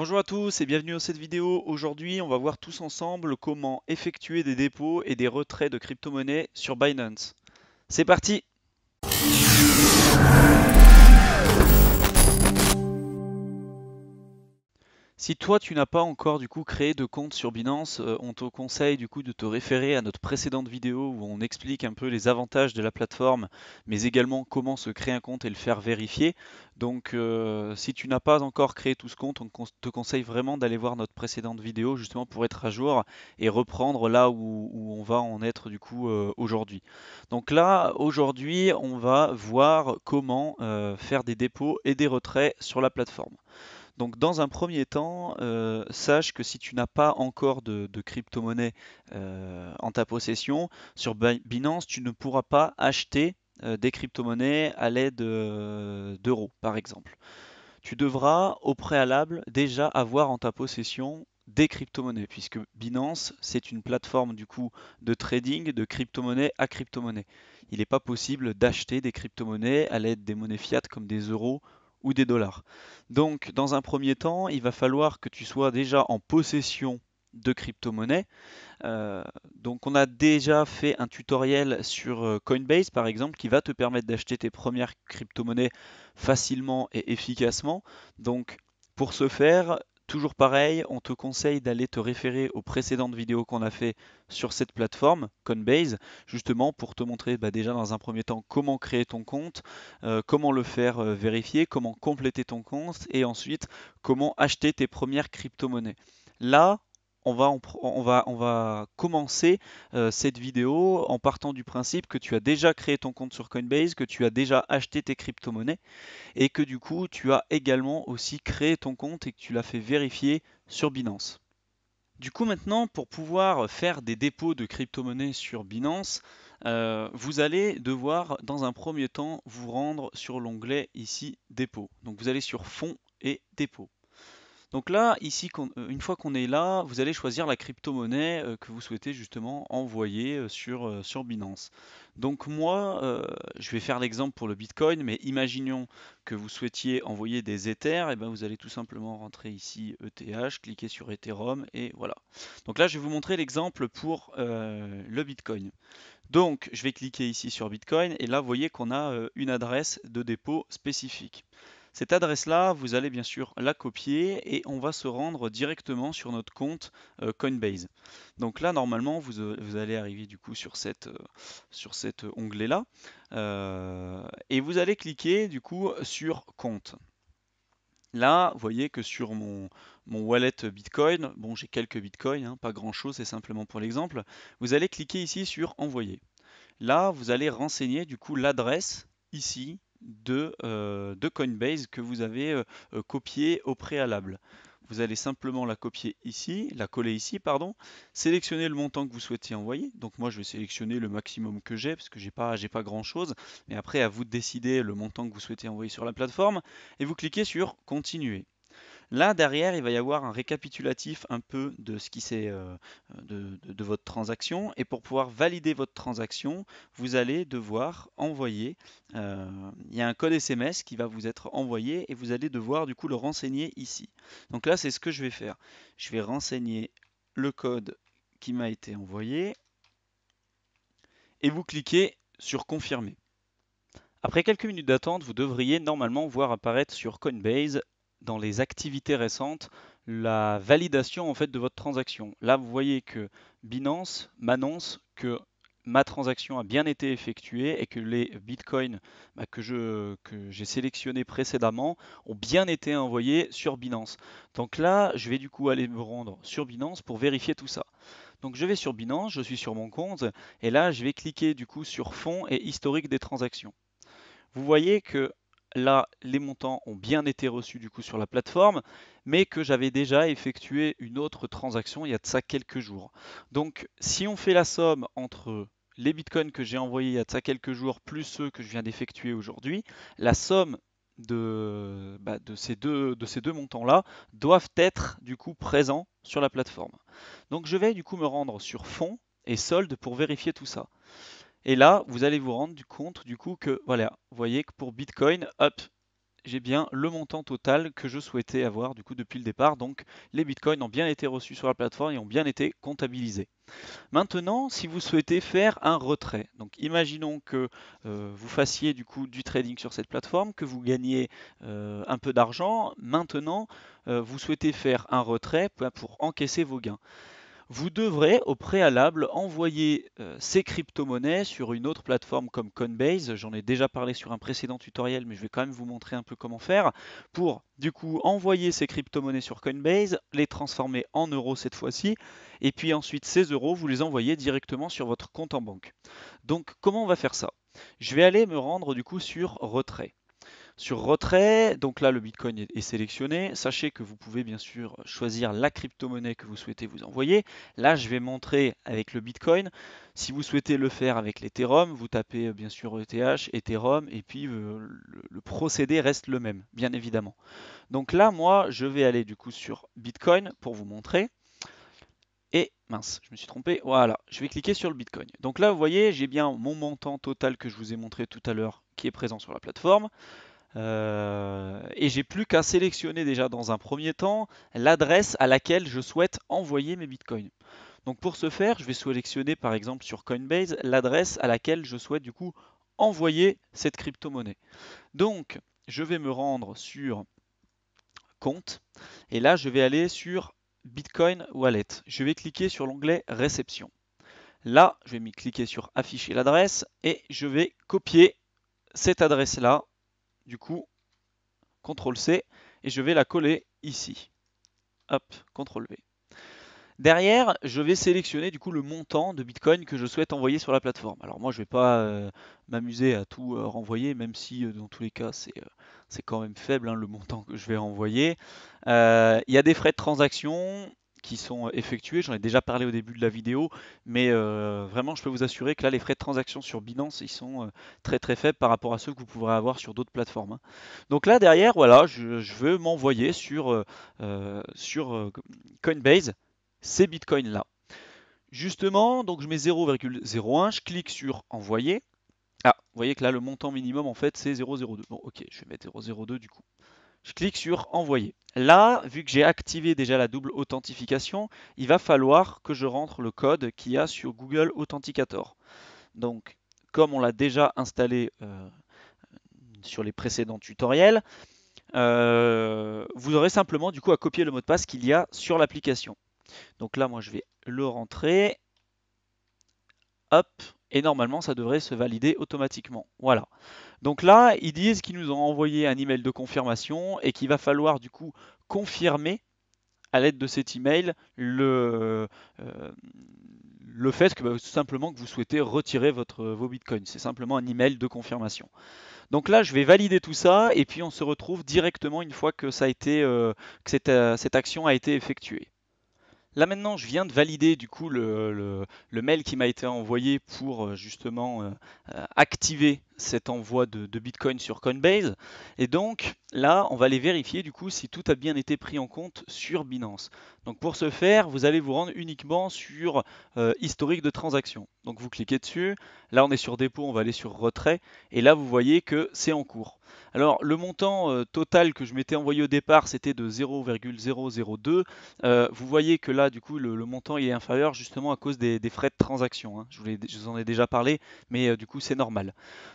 Bonjour à tous et bienvenue dans cette vidéo. Aujourd'hui, on va voir tous ensemble comment effectuer des dépôts et des retraits de crypto-monnaies sur Binance. C'est parti! Si toi tu n'as pas encore du coup créé de compte sur Binance, euh, on te conseille du coup de te référer à notre précédente vidéo où on explique un peu les avantages de la plateforme, mais également comment se créer un compte et le faire vérifier. Donc euh, si tu n'as pas encore créé tout ce compte, on te conseille vraiment d'aller voir notre précédente vidéo justement pour être à jour et reprendre là où, on va en être du coup euh, aujourd'hui. Donc là aujourd'hui on va voir comment faire des dépôts et des retraits sur la plateforme. Donc dans un premier temps, euh, sache que si tu n'as pas encore de, crypto-monnaie euh, en ta possession, sur Binance, tu ne pourras pas acheter euh, des crypto-monnaies à l'aide d'euros, par exemple. Tu devras au préalable déjà avoir en ta possession des crypto-monnaies, puisque Binance, c'est une plateforme du coup de trading de crypto-monnaie à crypto-monnaie. Il n'est pas possible d'acheter des crypto-monnaies à l'aide des monnaies fiat comme des euros ou des dollars. Donc, dans un premier temps, il va falloir que tu sois déjà en possession de crypto-monnaies. Euh, donc, on a déjà fait un tutoriel sur euh, Coinbase, par exemple, qui va te permettre d'acheter tes premières crypto-monnaies facilement et efficacement. Donc, pour ce faire, Toujours pareil, on te conseille d'aller te référer aux précédentes vidéos qu'on a fait sur cette plateforme, Coinbase, justement pour te montrer bah, déjà dans un premier temps comment créer ton compte, euh, comment le faire euh, vérifier, comment compléter ton compte et ensuite comment acheter tes premières crypto-monnaies. Là, on va, commencer euh, cette vidéo en partant du principe que tu as déjà créé ton compte sur Coinbase, que tu as déjà acheté tes crypto-monnaies et que du coup tu as également aussi créé ton compte et que tu l'as fait vérifier sur Binance. Du coup maintenant pour pouvoir faire des dépôts de crypto-monnaies sur Binance, euh, vous allez devoir dans un premier temps vous rendre sur l'onglet ici dépôt. Donc vous allez sur fonds et dépôts. Donc là, ici, euh, une fois qu'on est là, vous allez choisir la crypto-monnaie euh, que vous souhaitez justement envoyer euh, sur, sur Binance. Donc moi, je vais faire l'exemple pour le Bitcoin, mais imaginons que vous souhaitiez envoyer des Ethers, et eh bien vous allez tout simplement rentrer ici ETH, cliquer sur Ethereum, et voilà. Donc là, je vais vous montrer l'exemple pour le Bitcoin. Donc je vais cliquer ici sur Bitcoin, et là, vous voyez qu'on a une adresse de dépôt spécifique. Cette adresse-là, vous allez bien sûr la copier et on va se rendre directement sur notre compte euh, Coinbase. Donc là, normalement, euh, vous, allez arriver du coup sur, euh, sur cet onglet-là et vous allez cliquer du coup sur compte. Là, vous voyez que sur mon, mon wallet Bitcoin, bon j'ai quelques Bitcoins, hein, pas grand chose, c'est simplement pour l'exemple, vous allez cliquer ici sur envoyer. Là, vous allez renseigner du coup l'adresse ici euh, de, Coinbase que vous avez euh, euh, copié au préalable. Vous allez simplement la copier ici, la coller ici, pardon, sélectionner le montant que vous souhaitez envoyer. Donc moi je vais sélectionner le maximum que j'ai parce que j'ai pas j'ai pas grand chose. Mais après à vous de décider le montant que vous souhaitez envoyer sur la plateforme et vous cliquez sur continuer. Là, derrière, il va y avoir un récapitulatif un peu de ce qui c'est euh, de, votre transaction. Et pour pouvoir valider votre transaction, vous allez devoir envoyer. Euh, il y a un code SMS qui va vous être envoyé et vous allez devoir du coup le renseigner ici. Donc là, c'est ce que je vais faire. Je vais renseigner le code qui m'a été envoyé et vous cliquez sur confirmer. Après quelques minutes d'attente, vous devriez normalement voir apparaître sur Coinbase dans les activités récentes la validation en fait de votre transaction. Là, vous voyez que Binance m'annonce que ma transaction a bien été effectuée et que les bitcoins bah, que, que j'ai sélectionnés précédemment ont bien été envoyés sur Binance. Donc là, je vais du coup aller me rendre sur Binance pour vérifier tout ça. Donc je vais sur Binance, je suis sur mon compte et là, je vais cliquer du coup sur fonds et historique des transactions. Vous voyez que là, les montants ont bien été reçus du coup sur la plateforme, mais que j'avais déjà effectué une autre transaction il y a de ça quelques jours. Donc, si on fait la somme entre les bitcoins que j'ai envoyés il y a de ça quelques jours plus ceux que je viens d'effectuer aujourd'hui, la somme de, bah, de, ces deux, deux montants-là doivent être du coup présents sur la plateforme. Donc je vais du coup me rendre sur fonds et soldes pour vérifier tout ça. Et là, vous allez vous rendre compte du coup que, voilà, vous voyez que pour Bitcoin, hop, j'ai bien le montant total que je souhaitais avoir du coup depuis le départ. Donc les bitcoins ont bien été reçus sur la plateforme et ont bien été comptabilisés. Maintenant, si vous souhaitez faire un retrait, donc imaginons que euh, vous fassiez du coup du trading sur cette plateforme, que vous gagniez euh, un peu d'argent, maintenant euh, vous souhaitez faire un retrait bah, pour encaisser vos gains vous devrez au préalable envoyer euh, ces crypto-monnaies sur une autre plateforme comme Coinbase. J'en ai déjà parlé sur un précédent tutoriel, mais je vais quand même vous montrer un peu comment faire pour du coup envoyer ces crypto-monnaies sur Coinbase, les transformer en euros cette fois-ci, et puis ensuite ces euros, vous les envoyez directement sur votre compte en banque. Donc comment on va faire ça Je vais aller me rendre du coup sur retrait. Sur retrait, donc là le Bitcoin est sélectionné. Sachez que vous pouvez bien sûr choisir la crypto-monnaie que vous souhaitez vous envoyer. Là, je vais montrer avec le Bitcoin. Si vous souhaitez le faire avec l'Ethereum, vous tapez euh, bien sûr ETH, Ethereum, et puis euh, le procédé reste le même, bien évidemment. Donc là, moi, je vais aller du coup sur Bitcoin pour vous montrer. Et mince, je me suis trompé. Voilà, je vais cliquer sur le Bitcoin. Donc là, vous voyez, j'ai bien mon montant total que je vous ai montré tout à l'heure qui est présent sur la plateforme. Euh, et j'ai plus qu'à sélectionner déjà dans un premier temps l'adresse à laquelle je souhaite envoyer mes bitcoins. Donc pour ce faire, je vais sélectionner par exemple sur Coinbase l'adresse à laquelle je souhaite du coup envoyer cette crypto-monnaie. Donc je vais me rendre sur compte et là je vais aller sur Bitcoin Wallet. Je vais cliquer sur l'onglet réception. Là, je vais cliquer sur afficher l'adresse et je vais copier cette adresse là du coup, CTRL-C, et je vais la coller ici. Hop, CTRL-V. Derrière, je vais sélectionner du coup le montant de Bitcoin que je souhaite envoyer sur la plateforme. Alors moi, je ne vais pas euh, m'amuser à tout euh, renvoyer, même si euh, dans tous les cas, c'est quand même faible hein, le montant que je vais envoyer Il y a des frais de transaction, qui sont euh, effectués. J'en ai déjà parlé au début de la vidéo, mais euh, vraiment, je peux vous assurer que là, les frais de transaction sur Binance, ils sont euh, très très faibles par rapport à ceux que vous pourrez avoir sur d'autres plateformes. Hein. Donc là, derrière, voilà, je, veux m'envoyer sur, sur Coinbase ces bitcoins là. Justement, donc je mets 0,01, je clique sur envoyer. Ah, vous voyez que là, le montant minimum, en fait, c'est 0,02. Bon, ok, je vais mettre 0,02 du coup. Je clique sur envoyer. Là, vu que j'ai activé déjà la double authentification, il va falloir que je rentre le code qu'il y a sur Google Authenticator. Donc, comme on l'a déjà installé euh, sur les précédents tutoriels, euh, vous aurez simplement du coup à copier le mot de passe qu'il y a sur l'application. Donc là, moi, je vais le rentrer. Hop, et normalement, ça devrait se valider automatiquement. Voilà. Donc là, ils disent qu'ils nous ont envoyé un email de confirmation et qu'il va falloir du coup confirmer à l'aide de cet email le, euh, le fait que bah, simplement que vous souhaitez retirer votre, vos bitcoins. C'est simplement un email de confirmation. Donc là, je vais valider tout ça et puis on se retrouve directement une fois que, ça a été, euh, que euh, cette action a été effectuée. Là maintenant, je viens de valider du coup le, mail qui m'a été envoyé pour euh, justement euh, euh, activer cet envoi de, Bitcoin sur Coinbase. Et donc là, on va aller vérifier du coup si tout a bien été pris en compte sur Binance. Donc pour ce faire, vous allez vous rendre uniquement sur historique de transaction. Donc vous cliquez dessus. Là, on est sur dépôt, on va aller sur retrait. Et là, vous voyez que c'est en cours. Alors le montant euh, total que je m'étais envoyé au départ c'était de 0,002. Euh, vous voyez que là du coup le, montant est inférieur justement à cause des, frais de transaction. Hein. Je, vous en ai déjà parlé mais euh, du coup c'est normal.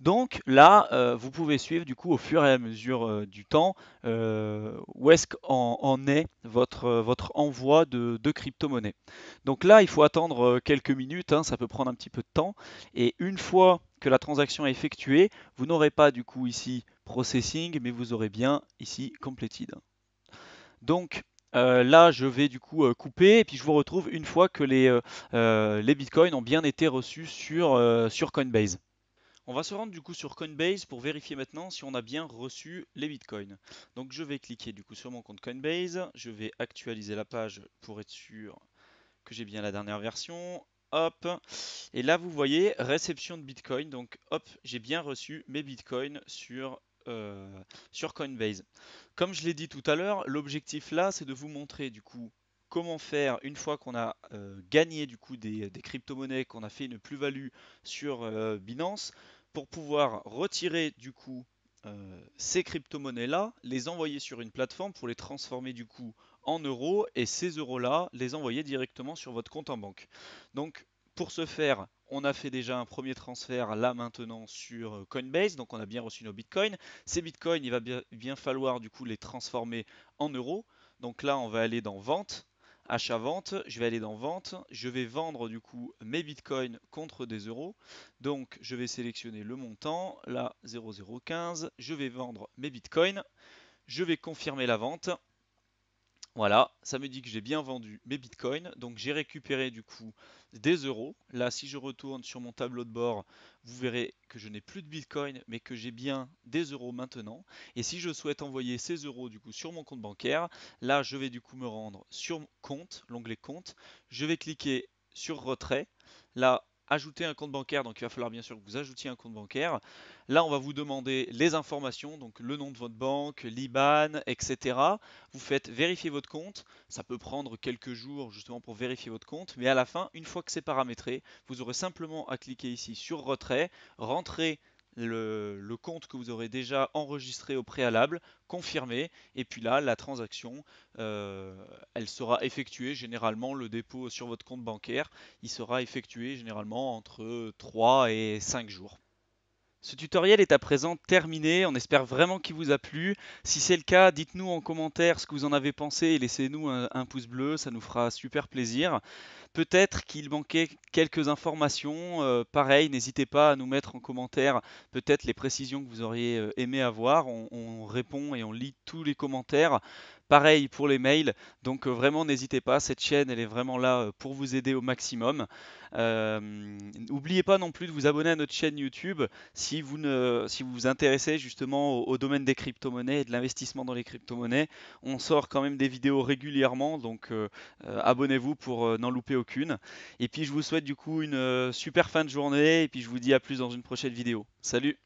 Donc là vous pouvez suivre du coup au fur et à mesure du temps où est-ce qu'en en est votre, votre envoi de, crypto-monnaie. Donc là il faut attendre quelques minutes, hein, ça peut prendre un petit peu de temps et une fois la transaction est effectuée, vous n'aurez pas du coup ici processing, mais vous aurez bien ici completed. Donc euh, là, je vais du coup euh, couper et puis je vous retrouve une fois que les, euh, les bitcoins ont bien été reçus sur, sur Coinbase. On va se rendre du coup sur Coinbase pour vérifier maintenant si on a bien reçu les bitcoins. Donc je vais cliquer du coup sur mon compte Coinbase, je vais actualiser la page pour être sûr que j'ai bien la dernière version. Hop. Et là, vous voyez, réception de Bitcoin. Donc, hop, j'ai bien reçu mes Bitcoins sur, euh, sur Coinbase. Comme je l'ai dit tout à l'heure, l'objectif là, c'est de vous montrer du coup comment faire une fois qu'on a euh, gagné du coup des, crypto-monnaies, qu'on a fait une plus-value sur euh, Binance, pour pouvoir retirer du coup ces crypto-monnaies là, les envoyer sur une plateforme pour les transformer du coup en euros et ces euros-là, les envoyer directement sur votre compte en banque. Donc pour ce faire, on a fait déjà un premier transfert là maintenant sur euh, Coinbase, donc on a bien reçu nos bitcoins. Ces bitcoins, il va bien, bien falloir du coup les transformer en euros. Donc là, on va aller dans vente, achat-vente, je vais aller dans vente, je vais vendre du coup mes bitcoins contre des euros. Donc je vais sélectionner le montant, là 0015, je vais vendre mes bitcoins, je vais confirmer la vente voilà, ça me dit que j'ai bien vendu mes bitcoins, donc j'ai récupéré du coup des euros. Là, si je retourne sur mon tableau de bord, vous verrez que je n'ai plus de bitcoins, mais que j'ai bien des euros maintenant. Et si je souhaite envoyer ces euros du coup sur mon compte bancaire, là, je vais du coup me rendre sur compte, l'onglet compte. Je vais cliquer sur retrait. Là, ajouter un compte bancaire, donc il va falloir bien sûr que vous ajoutiez un compte bancaire. Là, on va vous demander les informations, donc le nom de votre banque, l'IBAN, etc. Vous faites vérifier votre compte, ça peut prendre quelques jours justement pour vérifier votre compte, mais à la fin, une fois que c'est paramétré, vous aurez simplement à cliquer ici sur retrait, rentrer le, compte que vous aurez déjà enregistré au préalable, confirmé, et puis là, la transaction, euh, elle sera effectuée généralement, le dépôt sur votre compte bancaire, il sera effectué généralement entre 3 et 5 jours. Ce tutoriel est à présent terminé, on espère vraiment qu'il vous a plu. Si c'est le cas, dites-nous en commentaire ce que vous en avez pensé et laissez-nous un, pouce bleu, ça nous fera super plaisir. Peut-être qu'il manquait quelques informations, euh, pareil, n'hésitez pas à nous mettre en commentaire peut-être les précisions que vous auriez euh, aimé avoir, on répond et on lit tous les commentaires. Pareil pour les mails. Donc euh, vraiment, n'hésitez pas. Cette chaîne, elle est vraiment là euh, pour vous aider au maximum. Euh, n'oubliez pas non plus de vous abonner à notre chaîne YouTube si vous vous, intéressez justement au, domaine des crypto-monnaies et de l'investissement dans les crypto-monnaies. On sort quand même des vidéos régulièrement, donc abonnez-vous pour n'en louper aucune. Et puis je vous souhaite du coup une super fin de journée et puis je vous dis à plus dans une prochaine vidéo. Salut